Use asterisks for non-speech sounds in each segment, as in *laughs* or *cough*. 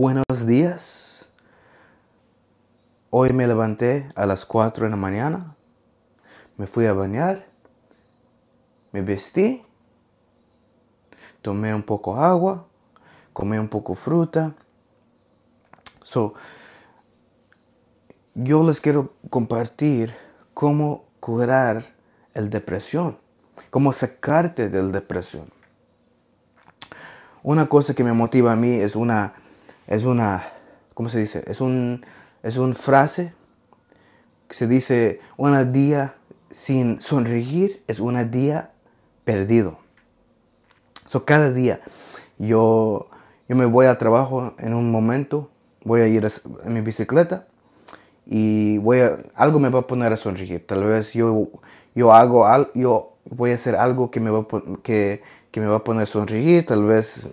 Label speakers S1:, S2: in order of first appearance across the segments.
S1: Buenos días. Hoy me levanté a las 4 de la mañana. Me fui a bañar. Me vestí. Tomé un poco de agua. Comí un poco de fruta. So, yo les quiero compartir cómo curar el depresión. Cómo sacarte del depresión. Una cosa que me motiva a mí es una es una, ¿cómo se dice? Es un, es un frase que se dice, un día sin sonreír es un día perdido. So, cada día yo, yo me voy al trabajo en un momento, voy a ir a mi bicicleta y voy a, algo me va a poner a sonreír. Tal vez yo, yo hago algo, yo voy a hacer algo que me va, que, me va a poner a sonreír, tal vez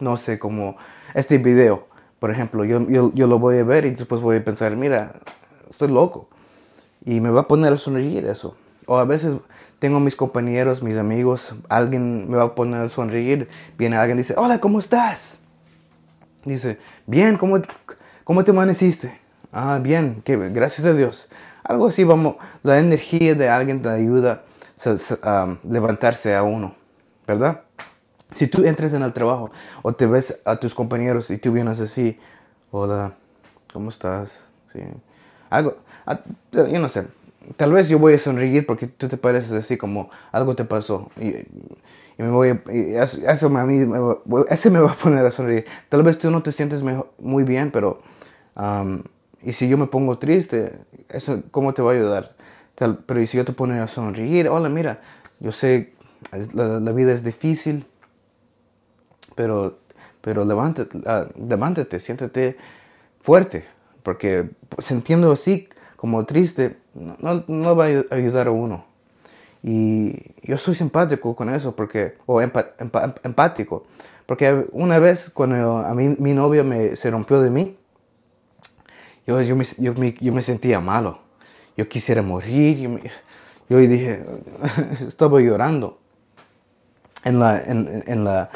S1: no sé, como este video, por ejemplo, yo, lo voy a ver y después voy a pensar, mira, estoy loco. Y me va a poner a sonreír eso. O a veces tengo mis compañeros, mis amigos, alguien me va a poner a sonreír, viene alguien y dice, hola, ¿cómo estás? Dice, bien, ¿cómo, te amaneciste? Ah, bien, que, gracias a Dios. Algo así, vamos, la energía de alguien te ayuda a levantarse a uno, ¿verdad? Si tú entras en el trabajo o te ves a tus compañeros y tú vienes así, hola, ¿cómo estás? Algo, yo no sé, tal vez yo voy a sonreír porque tú te pareces así como algo te pasó. Y, me voy, y eso, a mí, me va, ese me va a poner a sonreír. Tal vez tú no te sientes muy bien, pero... y si yo me pongo triste, eso, ¿cómo te va a ayudar? pero si yo te pongo a sonreír, hola, mira, yo sé, la, la vida es difícil, pero, pero levántate, ah, levántate, siéntate fuerte, porque sintiendo así como triste, no, no va a ayudar a uno. Y yo soy simpático con eso, porque, o em, empático, porque una vez cuando a mí, mi novia me, se rompió de mí, yo, yo, me, yo, me, yo me sentía malo, yo quisiera morir, yo, dije, *laughs* estaba llorando en la, en la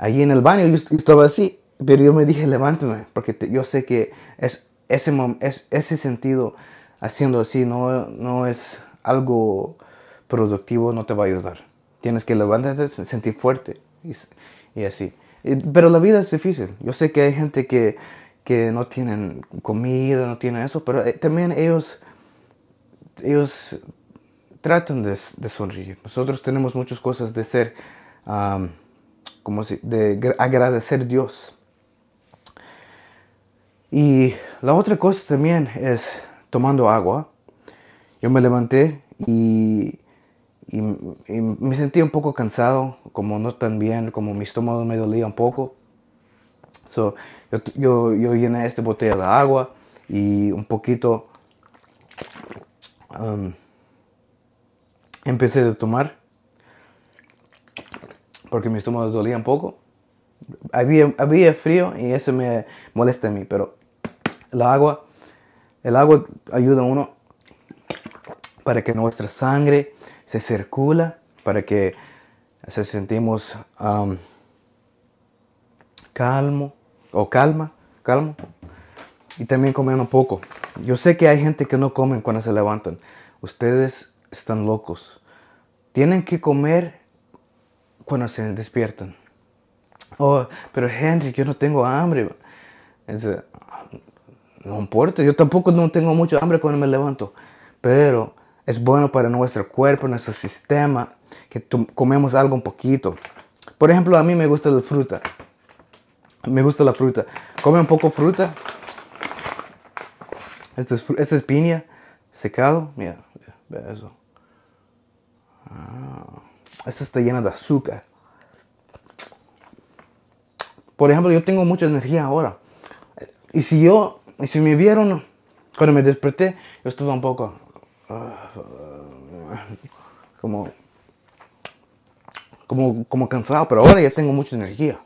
S1: allí en el baño yo estaba así, pero yo me dije, levántame, porque yo sé que es ese, es, ese sentido haciendo así no, no es algo productivo, no te va a ayudar. Tienes que levantarte, sentir fuerte y, así. pero la vida es difícil. Yo sé que hay gente que, que no tienen comida, no tienen eso, pero eh, también ellos, ellos tratan de, sonreír. Nosotros tenemos muchas cosas de ser como si, de agradecer a Dios. Y la otra cosa también es tomando agua. Yo me levanté y, me sentí un poco cansado, como no tan bien, como mi estómago me dolía un poco. So, yo, llené esta botella de agua y un poquito um, empecé a tomar porque mi estómago dolía un poco. Había, frío y eso me molesta a mí, pero el agua, el agua ayuda a uno para que nuestra sangre se circula, para que se sentimos um, calmo o calma, calmo. Y también comen un poco. Yo sé que hay gente que no comen cuando se levantan. Ustedes están locos. Tienen que comer cuando se despiertan. Oh, pero Henry, yo no tengo hambre. Eh, no importa, yo tampoco no tengo mucho hambre cuando me levanto. Pero es bueno para nuestro cuerpo, nuestro sistema, que comemos algo un poquito. Por ejemplo, a mí me gusta la fruta. Me gusta la fruta. Come un poco fruta. Esta es, esta piña secado. Mira, mira eso. Ah esta está llena de azúcar. Por ejemplo, yo tengo mucha energía ahora. Y si yo, y si me vieron cuando me desperté, yo estuve un poco como, como, como cansado, pero ahora ya tengo mucha energía.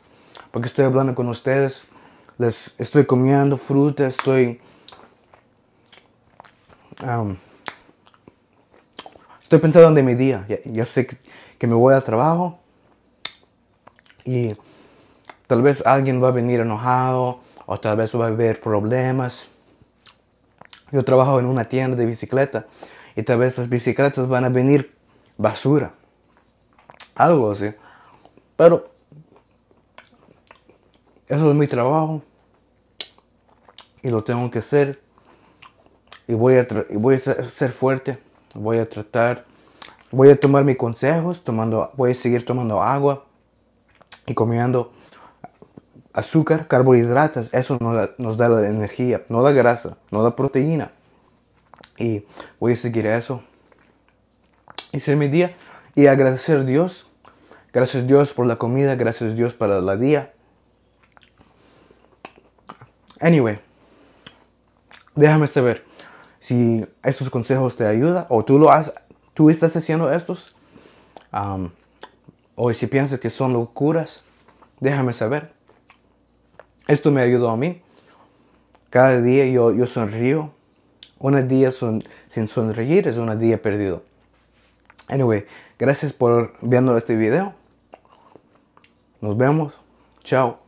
S1: Porque estoy hablando con ustedes, les estoy comiendo fruta, estoy um, Estoy pensando en mi día. ya sé que, me voy al trabajo y tal vez alguien va a venir enojado o tal vez va a haber problemas. Yo trabajo en una tienda de bicicleta y tal vez las bicicletas van a venir basura. Algo así. Pero eso es mi trabajo y lo tengo que hacer y voy y voy a ser fuerte voy a tratar, voy a tomar mis consejos, tomando, voy a seguir tomando agua y comiendo azúcar, carbohidratos, eso nos, nos da la energía, no la grasa, no la proteína. Y voy a seguir eso. Y ser mi día y agradecer a Dios. Gracias Dios por la comida, gracias Dios para la día. Anyway, déjame saber si estos consejos te ayudan o tú lo has, tú estás haciendo estos, o si piensas que son locuras, déjame saber. Esto me ayudó a mí. Cada día yo, yo sonrío. Un día son, sin sonreír es un día perdido. Anyway, gracias por viendo este video. Nos vemos. Chao.